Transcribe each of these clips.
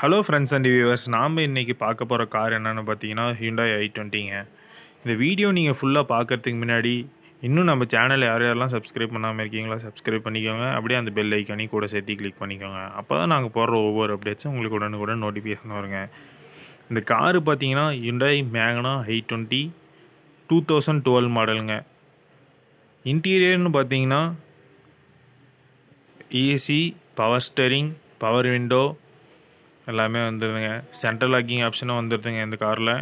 hello friends and viewers நாம் இன்றைக்கி பார்க்க போகிற கார் என்னென்னு பார்த்தீங்கன்னா ஹியூண்டாய் ஐ டுவெண்ட்டிங்க இந்த வீடியோ நீங்கள் ஃபுல்லாக பார்க்குறதுக்கு முன்னாடி இன்னும் நம்ம சேனல் யார் யாரெல்லாம் சப்ஸ்கிரைப் பண்ணாமல் இருக்கீங்களா சப்ஸ்கிரைப் பண்ணிக்கோங்க அப்படியே அந்த பெல் ஐக்கானி கூட சேர்த்து கிளிக் பண்ணிக்கோங்க அப்போ தான் நாங்கள் போடுற ஒவ்வொரு அப்டேட்ஸும் உங்களுக்கு உடனுக்குடன் நோட்டிஃபிகேஷன் வருங்க இந்த காரு பார்த்தீங்கன்னா ஹியூண்டாய் மேகனா i twenty two thousand twelve மாடலுங்க இன்டீரியர்னு பார்த்தீங்கன்னா AC power steering power window எல்லாமே வந்துடுதுங்க சென்ட்ரல் லாக்கிங் ஆப்ஷனும் வந்துடுதுங்க இந்த காரில்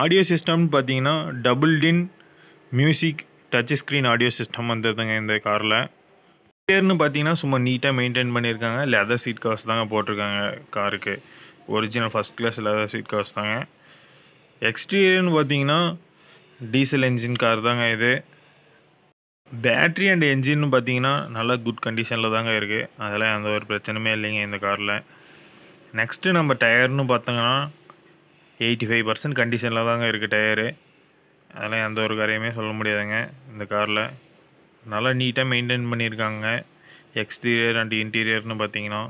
ஆடியோ சிஸ்டம்னு பார்த்தீங்கன்னா double din music touch screen audio system வந்துடுதுங்க இந்த காரில் பேர்னு பார்த்தீங்கன்னா சும்மா நீட்டாக மெயின்டைன் பண்ணியிருக்காங்க லெதர் சீட் காசு தாங்க போட்டிருக்காங்க காருக்கு original first class leather seat காசு தாங்க எக்ஸ்டீரியர்னு பார்த்தீங்கன்னா டீசல் என்ஜின் கார் தாங்க இது பேட்ரி அண்ட் என்ஜின்னு பார்த்தீங்கன்னா நல்லா குட் கண்டிஷனில் தாங்க இருக்குது அதெல்லாம் எந்த ஒரு பிரச்சனையுமே இல்லைங்க இந்த காரில் நெக்ஸ்ட்டு நம்ம டயர்னு பார்த்தோங்கன்னா எயிட்டி ஃபைவ் பர்சன்ட் கண்டிஷனில் தாங்க இருக்குது டயரு அதெல்லாம் எந்த ஒரு காரியமே சொல்ல முடியாதுங்க இந்த காரில் நல்லா நீட்டாக மெயின்டைன் பண்ணியிருக்காங்க எக்ஸ்டீரியர் அண்ட் இன்டீரியர்னு பார்த்தீங்கன்னா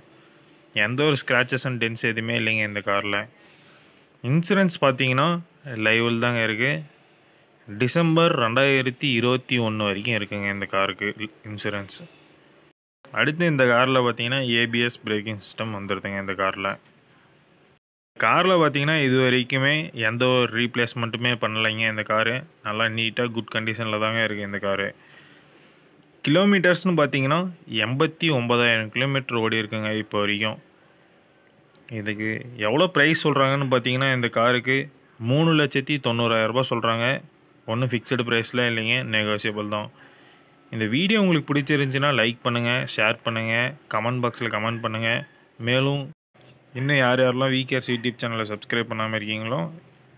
எந்த ஒரு ஸ்க்ராச்சஸ் அண்ட் டென்ஸ் எதுவுமே இல்லைங்க இந்த காரில் இன்சூரன்ஸ் பார்த்தீங்கன்னா லைவில் தாங்க இருக்குது டிசம்பர் ரெண்டாயிரத்தி இருபத்தி ஒன்று வரைக்கும் இருக்குங்க இந்த காருக்கு இன்சூரன்ஸ் அடுத்து இந்த காரில் பார்த்தீங்கன்னா ஏபிஎஸ் பிரேக்கிங் சிஸ்டம் வந்துடுதுங்க இந்த காரில் காரில் பார்த்தீங்கன்னா இது வரைக்குமே எந்த ஒரு ரீப்ளேஸ்மெண்ட்டுமே பண்ணலைங்க இந்த காரு நல்லா நீட்டாக குட் கண்டிஷனில் தாங்க இருக்குது இந்த காரு கிலோமீட்டர்ஸ்னு பார்த்தீங்கன்னா எண்பத்தி ஒம்பதாயிரம் கிலோமீட்டர் ஓடி இருக்குங்க இப்போ வரைக்கும் இதுக்கு எவ்வளோ ப்ரைஸ் சொல்கிறாங்கன்னு பார்த்தீங்கன்னா இந்த காருக்கு மூணு லட்சத்தி தொண்ணூறாயிரரூபா சொல்கிறாங்க ஒன்றும் ஃபிக்ஸ்டு ப்ரைஸ்லாம் இல்லைங்க நெகோசியபிள் தான் இந்த வீடியோ உங்களுக்கு பிடிச்சிருந்துச்சின்னா லைக் பண்ணுங்கள் ஷேர் பண்ணுங்கள் கமெண்ட் பாக்ஸில் கமெண்ட் பண்ணுங்கள் மேலும் இன்னும் யார் யாரெல்லாம் விகேஎஸ் யூடியூப் சேனலை சப்ஸ்கிரைப் பண்ணாமல் இருக்கீங்களோ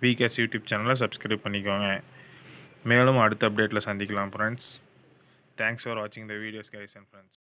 விகேஎஸ் யூடியூப் சேனலை சப்ஸ்கிரைப் பண்ணிக்கோங்க மேலும் அடுத்த அப்டேட்டில் சந்திக்கலாம் ஃப்ரெண்ட்ஸ் தேங்க்ஸ் ஃபார் வாட்சிங் the videos guys and friends